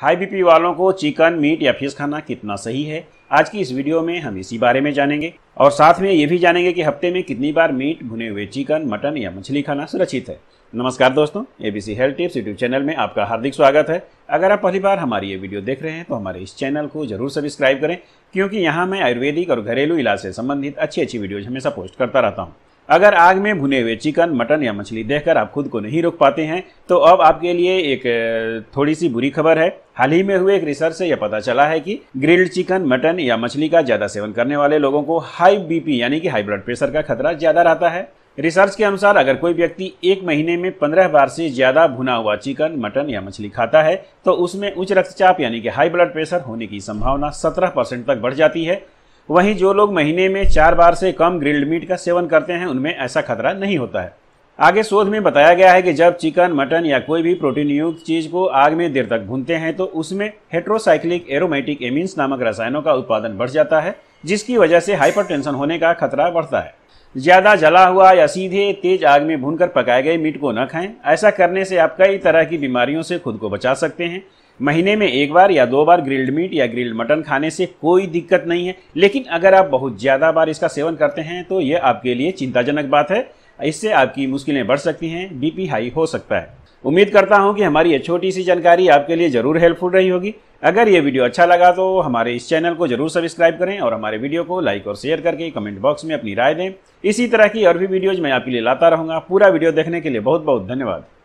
high BP वालों को chicken meet या फिश खाना कितना सही है आज की इस वीडियो में हम इसी बारे में जानेंगे और साथ में ये भी जानेंगे कि हफ्ते में कितनी बार मीट भुने हुए चिकन मटन या मछली खाना सुरक्षित है नमस्कार दोस्तों ABC health tips YouTube channel में आपका हार्दिक स्वागत है अगर आप पहली बार हमारी ये वीडियो देख रहे हैं तो हमारे इस चैनल को जरूर सब्सक्राइब करें क्योंकि यहाँ मैं आयुर्वेदिक और घरेलू इलाज से संबंधित अच्छी अच्छी वीडियोज हमेशा पोस्ट करता रहता हूँ अगर आग में भुने हुए चिकन मटन या मछली देखकर आप खुद को नहीं रोक पाते हैं तो अब आपके लिए एक थोड़ी सी बुरी खबर है हाल ही में हुए एक रिसर्च से यह पता चला है कि ग्रिल्ड चिकन मटन या मछली का ज्यादा सेवन करने वाले लोगों को हाई बीपी यानी कि हाई ब्लड प्रेशर का खतरा ज्यादा रहता है रिसर्च के अनुसार अगर कोई व्यक्ति एक महीने में पंद्रह बार से ज्यादा भुना हुआ चिकन मटन या मछली खाता है तो उसमें उच्च रक्तचाप यानी कि हाई ब्लड प्रेशर होने की संभावना सत्रह परसेंट तक बढ़ जाती है वहीं जो लोग महीने में चार बार से कम ग्रिल्ड मीट का सेवन करते हैं उनमें ऐसा खतरा नहीं होता है आगे शोध में बताया गया है कि जब चिकन मटन या कोई भी प्रोटीन युक्त चीज को आग में देर तक भूनते हैं तो उसमें हेट्रोसाइक्लिक एरोमेटिक एमिन्स नामक रसायनों का उत्पादन बढ़ जाता है जिसकी वजह से हाइपरटेंशन होने का खतरा बढ़ता है ज़्यादा जला हुआ या सीधे तेज आग में भूनकर पकाए गए मीट को न खाएं ऐसा करने से आप कई तरह की बीमारियों से खुद को बचा सकते हैं महीने में एक बार या दो बार ग्रिल्ड मीट या ग्रिल्ड मटन खाने से कोई दिक्कत नहीं है लेकिन अगर आप बहुत ज़्यादा बार इसका सेवन करते हैं तो यह आपके लिए चिंताजनक बात है इससे आपकी मुश्किलें बढ़ सकती हैं बीपी हाई हो सकता है उम्मीद करता हूं कि हमारी ये छोटी सी जानकारी आपके लिए जरूर हेल्पफुल रही होगी अगर ये वीडियो अच्छा लगा तो हमारे इस चैनल को जरूर सब्सक्राइब करें और हमारे वीडियो को लाइक और शेयर करके कमेंट बॉक्स में अपनी राय दें इसी तरह की और भी वीडियोज मैं आपके लिए लाता रहूँगा पूरा वीडियो देखने के लिए बहुत बहुत धन्यवाद